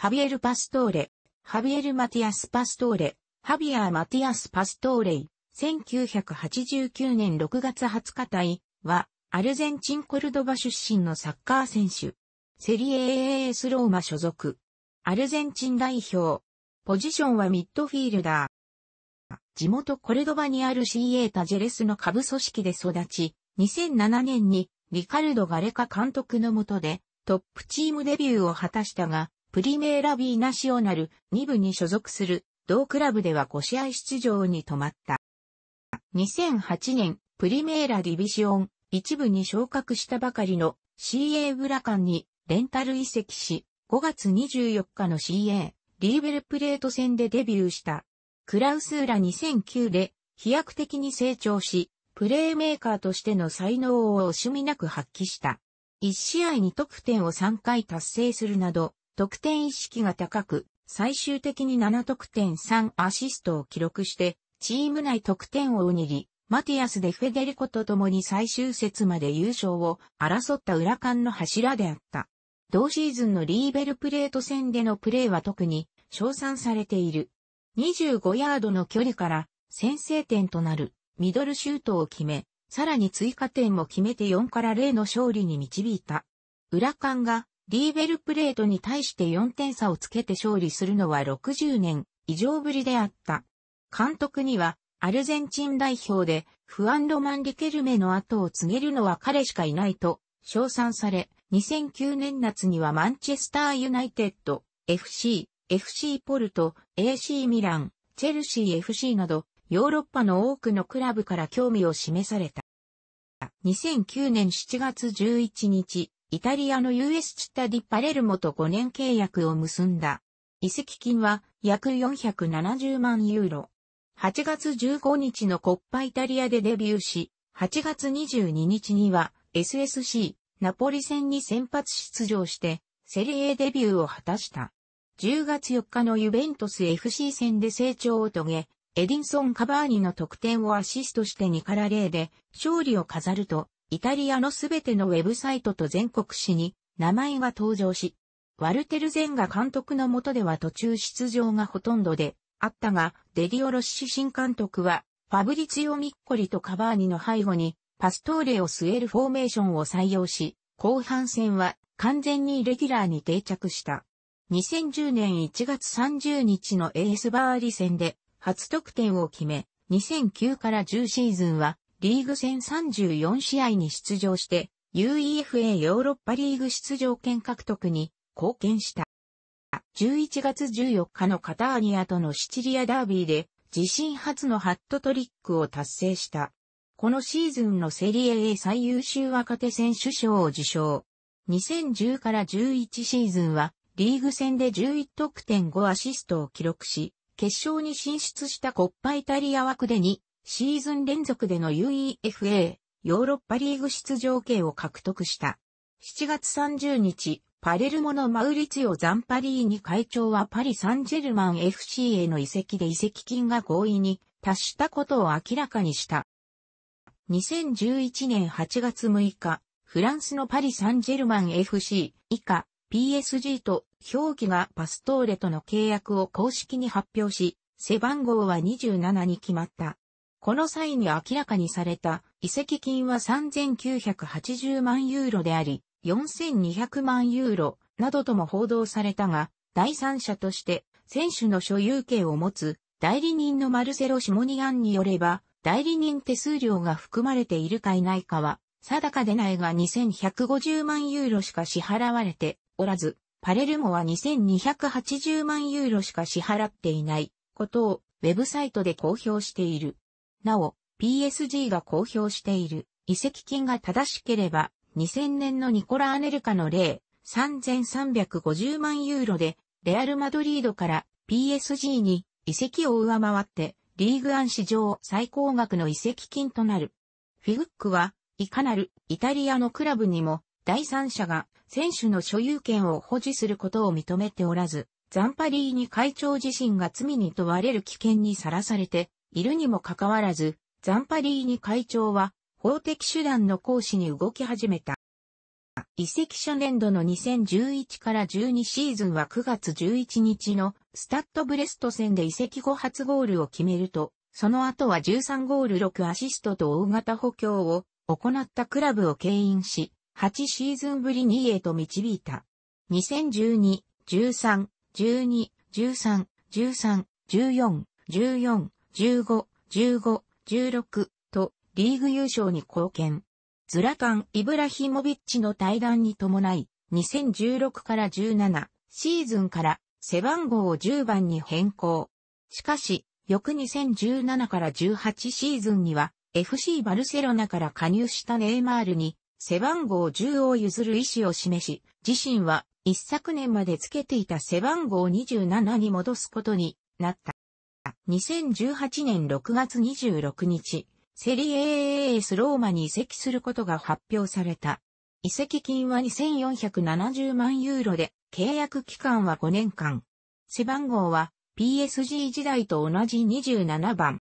ハビエル・パストーレ、ハビエル・マティアス・パストーレ、ハビアー・マティアス・パストーレイ、1989年6月20日隊は、アルゼンチンコルドバ出身のサッカー選手。セリエ AAS ローマ所属。アルゼンチン代表。ポジションはミッドフィールダー。地元コルドバにある CA タジェレスの下部組織で育ち、2007年にリカルド・ガレカ監督の下でトップチームデビューを果たしたが、プリメーラビーナショナル2部に所属する同クラブでは5試合出場に止まった。2008年、プリメーラディビシオン1部に昇格したばかりの CA ブラカンにレンタル移籍し、5月24日の CA リーベルプレート戦でデビューした。クラウスーラ2009で飛躍的に成長し、プレーメーカーとしての才能を惜しみなく発揮した。1試合に得点を3回達成するなど、得点意識が高く、最終的に7得点3アシストを記録して、チーム内得点を握り、マティアスでフェデリコと共に最終節まで優勝を争った裏間の柱であった。同シーズンのリーベルプレート戦でのプレーは特に称賛されている。25ヤードの距離から先制点となるミドルシュートを決め、さらに追加点も決めて4から0の勝利に導いた。裏間がリーベルプレートに対して4点差をつけて勝利するのは60年以上ぶりであった。監督にはアルゼンチン代表でフアン・ロマン・リケルメの後を告げるのは彼しかいないと称賛され、2009年夏にはマンチェスター・ユナイテッド、FC、FC ポルト、AC ミラン、チェルシー FC などヨーロッパの多くのクラブから興味を示された。2009年7月11日、イタリアの US チッタディ・パレルモと5年契約を結んだ。移籍金は約470万ユーロ。8月15日のコッパイタリアでデビューし、8月22日には SSC ナポリ戦に先発出場して、セリエデビューを果たした。10月4日のユベントス FC 戦で成長を遂げ、エディンソン・カバーニの得点をアシストして2から0で勝利を飾ると、イタリアのすべてのウェブサイトと全国紙に名前が登場し、ワルテルゼンが監督の下では途中出場がほとんどであったが、デリオロッシ新監督は、ファブリツィオ・ミッコリとカバーニの背後に、パストーレを据えるフォーメーションを採用し、後半戦は完全にレギュラーに定着した。2010年1月30日のエースバーリ戦で初得点を決め、2009から10シーズンはリーグ戦34試合に出場して、UEFA ヨーロッパリーグ出場権獲得に貢献した。11月14日のカターニアとのシチリアダービーで自身初のハットトリックを達成した。このシーズンのセリエ A 最優秀若手選手賞を受賞。2010から11シーズンはリーグ戦で11得点5アシストを記録し、決勝に進出したコッパイタリア枠で2シーズン連続での UEFA ヨーロッパリーグ出場権を獲得した。7月30日、パレルモのマウリツィオ・ザンパリーニ会長はパリ・サンジェルマン FC への移籍で移籍金が合意に達したことを明らかにした。2011年8月6日、フランスのパリ・サンジェルマン FC 以下 PSG と表記がパストーレとの契約を公式に発表し、背番号は27に決まった。この際に明らかにされた遺跡金は3980万ユーロであり、4200万ユーロなどとも報道されたが、第三者として選手の所有権を持つ代理人のマルセロ・シモニアンによれば、代理人手数料が含まれているかいないかは、定かでないが2150万ユーロしか支払われておらず、パレルモは2280万ユーロしか支払っていないことをウェブサイトで公表している。なお、PSG が公表している移籍金が正しければ、2000年のニコラ・アネルカの例、3350万ユーロで、レアル・マドリードから PSG に移籍を上回って、リーグ案史上最高額の移籍金となる。フィグックは、いかなるイタリアのクラブにも、第三者が選手の所有権を保持することを認めておらず、ザンパリーに会長自身が罪に問われる危険にさらされているにもかかわらず、ザンパリーニ会長は法的手段の行使に動き始めた。移籍初年度の2011から12シーズンは9月11日のスタッドブレスト戦で移籍後初ゴールを決めると、その後は13ゴール6アシストと大型補強を行ったクラブを牽引し、8シーズンぶり2位へと導いた。2012、13、12、13、13、14、14、15、15、16とリーグ優勝に貢献。ズラタン・イブラヒモビッチの対談に伴い、2016から17シーズンから背番号を10番に変更。しかし、翌2017から18シーズンには FC バルセロナから加入したネイマールに背番号10を譲る意思を示し、自身は一昨年までつけていた背番号27に戻すことになった。2018年6月26日、セリエ AS ローマに移籍することが発表された。移籍金は2470万ユーロで、契約期間は5年間。背番号は PSG 時代と同じ27番。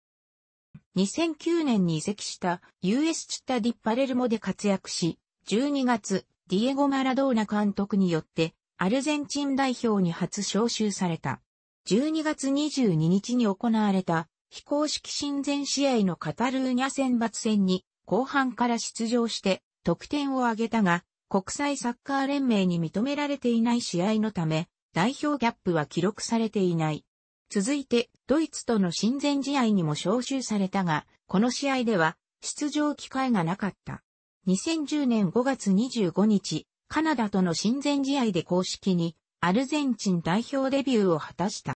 2009年に移籍した US チッタディッパレルモで活躍し、12月、ディエゴ・マラドーナ監督によって、アルゼンチン代表に初招集された。12月22日に行われた非公式親善試合のカタルーニャ選抜戦に後半から出場して得点を挙げたが国際サッカー連盟に認められていない試合のため代表ギャップは記録されていない。続いてドイツとの親善試合にも招集されたがこの試合では出場機会がなかった。2010年5月25日カナダとの親善試合で公式にアルゼンチン代表デビューを果たした。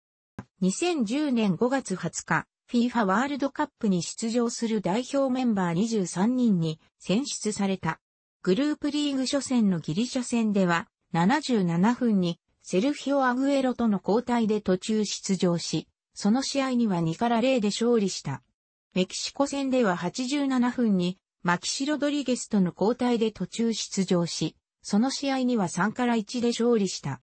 2010年5月20日、FIFA ワールドカップに出場する代表メンバー23人に選出された。グループリーグ初戦のギリシャ戦では、77分にセルフィオ・アグエロとの交代で途中出場し、その試合には2から0で勝利した。メキシコ戦では87分にマキシ・ロドリゲスとの交代で途中出場し、その試合には3から1で勝利した。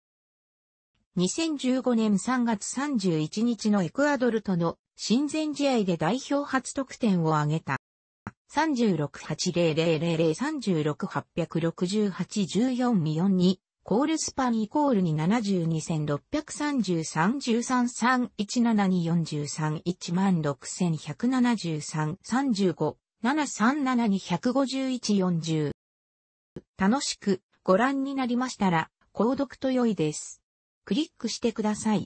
2015年3月31日のエクアドルとの親善試合で代表初得点を挙げた。36800003686814-4 2コールスパンイコールに7 2 3 1 3 3 1 7 2 4 3 1 6 1 7 3 3 5 7 3 7 2 1 5 4 0楽しくご覧になりましたら、購読と良いです。クリックしてください。